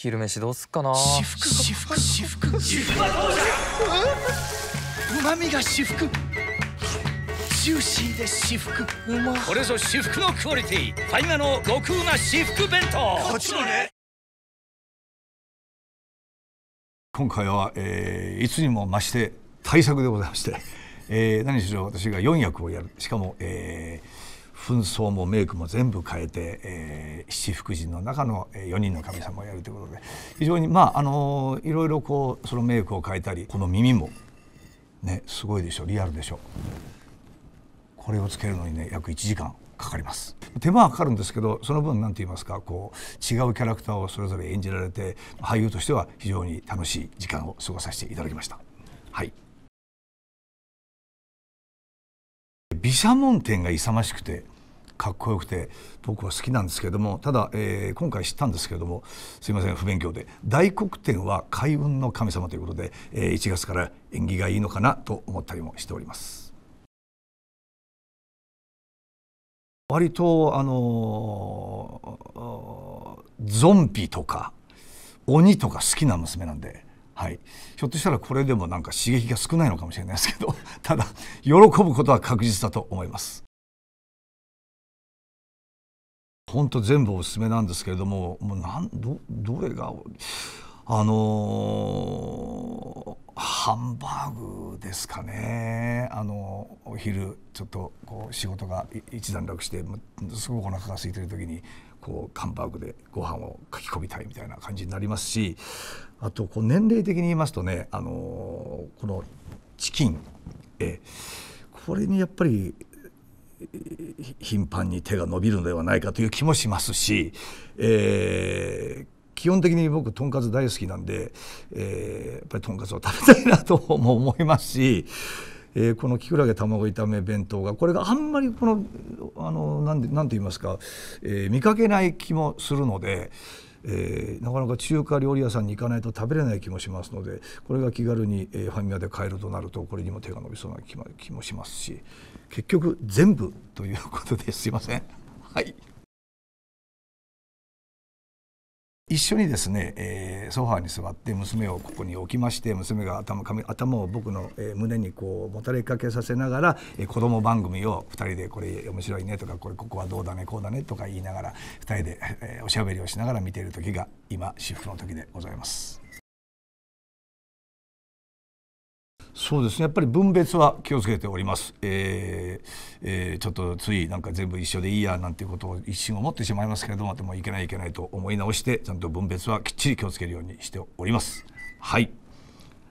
昼飯どうすっかな私服私服私服私服はどうじゃうまみが私服ジューシーで私服うまこれぞ私服のクオリティファイマの極うま私服弁当こっちのね今回は、えー、いつにも増して対策でございまして、えー、何しろ私が4役をやるしかも、えー、紛争もメイクも全部変えて、えー、七福神の中の4人の神様をやるということで非常にまああのいろいろこうそのメイクを変えたりこの耳もねすごいでしょリアルでしょこれをつけるのにね約1時間かかります手間はかかるんですけどその分何て言いますかこう違うキャラクターをそれぞれ演じられて俳優としては非常に楽しい時間を過ごさせていただきました。はい毘沙門天が勇ましくてかっこよくて僕は好きなんですけれどもただ、えー、今回知ったんですけれどもすいません不勉強で大黒天は開運の神様ということで、えー、1月から縁起がいいのかなと思ったりもしております。割とあのゾンビとか鬼とか好きな娘なんではい、ひょっとしたらこれでもなんか刺激が少ないのかもしれないですけど ただ喜ぶことは確実だと思います。本当全部おすすめなんですけれどももうなんどどれがあのーハンバーグですかねあのお昼ちょっとこう仕事が一段落してすごくお腹が空いてる時にこうハンバーグでご飯をかき込みたいみたいな感じになりますしあとこう年齢的に言いますとねあのこのチキンえこれにやっぱり頻繁に手が伸びるのではないかという気もしますし、えー基本的に僕とんかつ大好きなんで、えー、やっぱりとんかつを食べたいなと も思いますし。えー、このきくらげ卵炒め弁当がこれがあんまりこのあのて言いますか、えー、見かけない気もするので、えー、なかなか中華料理屋さんに行かないと食べれない気もしますのでこれが気軽に、えー、ファミマで買えるとなるとこれにも手が伸びそうな気もしますし結局全部ということですいません。はい一緒にですね、えー、ソファーに座って娘をここに置きまして娘が頭頭を僕の、えー、胸にこうもたれかけさせながら、えー、子供番組を2人でこれ面白いねとかこれここはどうだねこうだねとか言いながら2人で、えー、おしゃべりをしながら見ている時が今至福の時でございます。そうですねやっぱり分別は気をつけております、えーえー、ちょっとついなんか全部一緒でいいやなんていうことを一瞬思ってしまいますけれどもでもいけないいけないと思い直してちゃんと分別はきっちり気をつけるようにしております。はい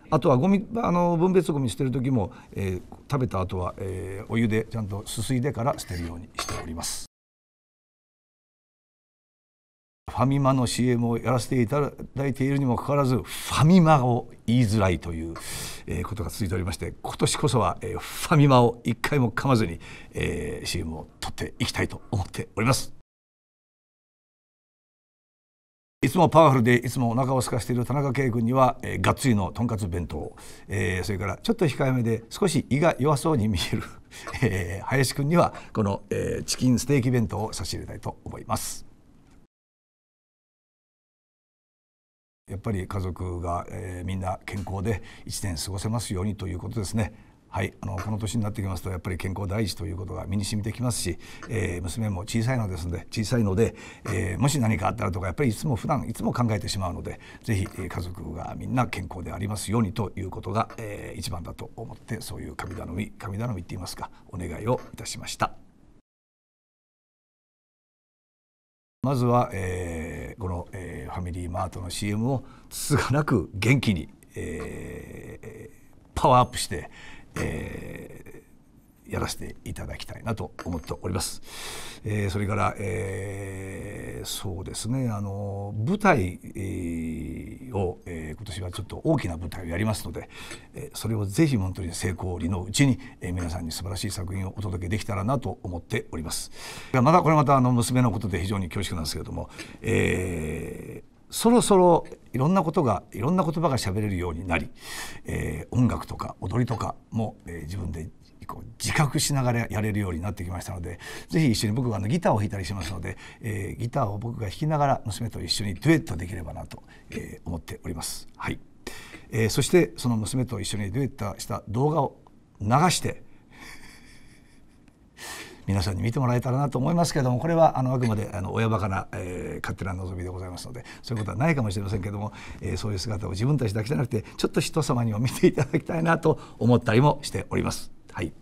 あとはゴミあの分別ゴミ捨てる時も、えー、食べた後は、えー、お湯でちゃんとすすいでから捨てるようにしております。ファミマの CM をやらせていただいているにもかかわらずファミマを言いづらいという、えー、ことが続いておりまして今年こそは、えー、ファミマを一回も噛まずに、えー、CM を撮っていきたいと思っております。いつもパワフルでいつもお腹を空かしている田中圭君には、えー、がっつりのとんかつ弁当、えー、それからちょっと控えめで少し胃が弱そうに見える、えー、林君にはこの、えー、チキンステーキ弁当を差し入れたいと思います。やっぱり家族が、えー、みんな健康で一年過ごせますようにということですね。はい、あのこの年になってきますとやっぱり健康第一ということが身に染みてきますし、えー、娘も小さいのですので小さいので、えー、もし何かあったらとかやっぱりいつも普段いつも考えてしまうので是非、え家族がみんな健康でありますようにということが、えー、一番だと思ってそういう神頼み神頼みって言いますかお願いをいたしました。まずは、えーこの、えー、ファミリーマートの CM をつつがなく元気に、えー、パワーアップして、えー、やらせていただきたいなと思っております。えー、それから、えー、そうですねあの舞台を、えー、今年はちょっと大きな舞台をやりますので、えそれをぜひ本当に成功裏のうちに、え皆さんに素晴らしい作品をお届けできたらなと思っております。またこれまたあの娘のことで非常に恐縮なんですけれども、えーそろそろいろんなことがいろんな言葉が喋れるようになり、えー、音楽とか踊りとかも、えー、自分でこう自覚しながらやれるようになってきましたのでぜひ一緒に僕があのギターを弾いたりしますので、えー、ギターを僕が弾きながら娘と一緒にデュエットできればなと、えー、思っております。はいえー、そしてその娘と一緒にデュエットした動画を流して皆さんに見てもらえたらなと思いますけれどもこれはあのあくまであの親バカな、えー、勝手な望みでございますのでそういうことはないかもしれませんけども、えー、そういう姿を自分たちだけじゃなくてちょっと人様にも見ていただきたいなと思ったりもしております。はい